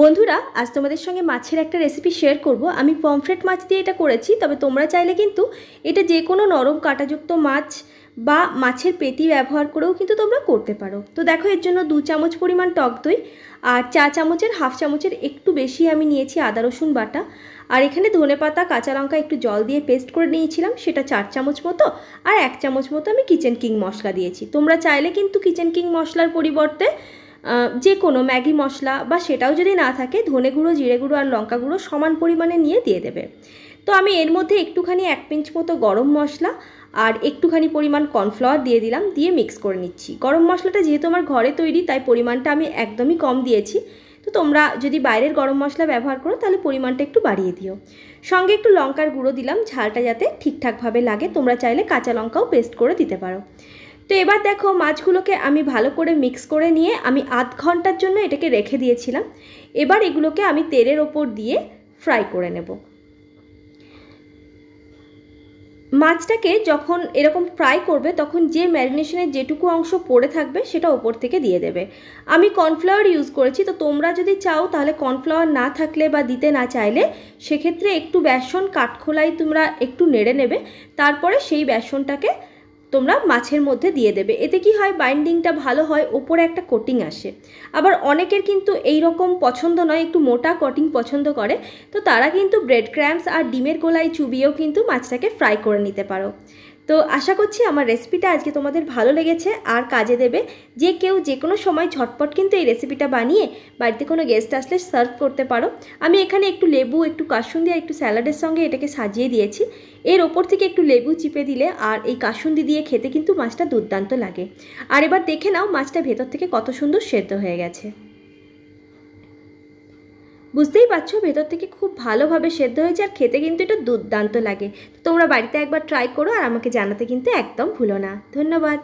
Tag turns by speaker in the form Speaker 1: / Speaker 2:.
Speaker 1: বন্ধুরা আজ তোমাদের সঙ্গে মাছের একটা রেসিপি শেয়ার করব আমি পমফ্রেট মাছ দিয়ে এটা করেছি তবে তোমরা চাইলে কিন্তু এটা যে কোনো নরম কাঁটাযুক্ত মাছ বা মাছের পেটি ব্যবহার করেও কিন্তু তোমরা করতে পারো তো দেখো এর জন্য দু চামচ পরিমাণ টক দই আর চা চামচের হাফ চামচের একটু বেশি আমি নিয়েছি আদা রসুন বাটা আর এখানে ধনে পাতা কাঁচা লঙ্কা একটু জল দিয়ে পেস্ট করে নিয়েছিলাম সেটা চার চামচ মতো আর এক চামচ মতো আমি কিচেন কিং মশলা দিয়েছি তোমরা চাইলে কিন্তু কিচেন কিং মশলার পরিবর্তে যে কোনো ম্যাগি মশলা বা সেটাও যদি না থাকে ধনে গুঁড়ো জিরে গুঁড়ো আর লঙ্কা গুঁড়ো সমান পরিমাণে নিয়ে দিয়ে দেবে তো আমি এর মধ্যে একটুখানি এক পিঞ্চ মতো গরম মশলা আর একটুখানি পরিমাণ কর্নফ্লাওয়ার দিয়ে দিলাম দিয়ে মিক্স করে নিচ্ছি গরম মশলাটা যেহেতু আমার ঘরে তৈরি তাই পরিমাণটা আমি একদমই কম দিয়েছি তো তোমরা যদি বাইরের গরম মশলা ব্যবহার করো তাহলে পরিমাণটা একটু বাড়িয়ে দিও সঙ্গে একটু লঙ্কার গুঁড়ো দিলাম ঝালটা যাতে ঠিকঠাকভাবে লাগে তোমরা চাইলে কাঁচা লঙ্কাও পেস্ট করে দিতে পারো তো এবার দেখো মাছগুলোকে আমি ভালো করে মিক্স করে নিয়ে আমি আধ ঘন্টার জন্য এটাকে রেখে দিয়েছিলাম এবার এগুলোকে আমি তেলের ওপর দিয়ে ফ্রাই করে নেব মাছটাকে যখন এরকম ফ্রাই করবে তখন যে ম্যারিনেশনের যেটুকু অংশ পড়ে থাকবে সেটা ওপর থেকে দিয়ে দেবে আমি কর্নফ্লাওয়ার ইউজ করেছি তো তোমরা যদি চাও তাহলে কর্নফ্লাওয়ার না থাকলে বা দিতে না চাইলে সেক্ষেত্রে একটু বেসন কাঠখোলায় তোমরা একটু নেড়ে নেবে তারপরে সেই বেসনটাকে তোমরা মাছের মধ্যে দিয়ে দেবে এতে কি হয় বাইন্ডিংটা ভালো হয় ওপরে একটা কোটিং আসে আবার অনেকের কিন্তু এই রকম পছন্দ নয় একটু মোটা কটিং পছন্দ করে তো তারা কিন্তু ব্রেড ক্র্যাম্পস আর ডিমের গোলায় চুবিয়েও কিন্তু মাছটাকে ফ্রাই করে নিতে পারো তো আশা করছি আমার রেসিপিটা আজকে তোমাদের ভালো লেগেছে আর কাজে দেবে যে কেউ যে কোনো সময় ঝটপট কিন্তু এই রেসিপিটা বানিয়ে বাড়িতে কোনো গেস্ট আসলে সার্ভ করতে পারো আমি এখানে একটু লেবু একটু কাসুন্দি আর একটু স্যালাডের সঙ্গে এটাকে সাজিয়ে দিয়েছি এর ওপর থেকে একটু লেবু চিপে দিলে আর এই কাসুন্দি দিয়ে খেতে কিন্তু মাছটা দুর্দান্ত লাগে আর এবার দেখে নাও মাছটা ভেতর থেকে কত সুন্দর সেদ্ধ হয়ে গেছে বুঝতেই পারছো ভেতর থেকে খুব ভালোভাবে সেদ্ধ হয়েছে আর খেতে কিন্তু এটা দুর্দান্ত লাগে তোমরা বাড়িতে একবার ট্রাই করো আর আমাকে জানাতে কিন্তু একদম ভুলো না ধন্যবাদ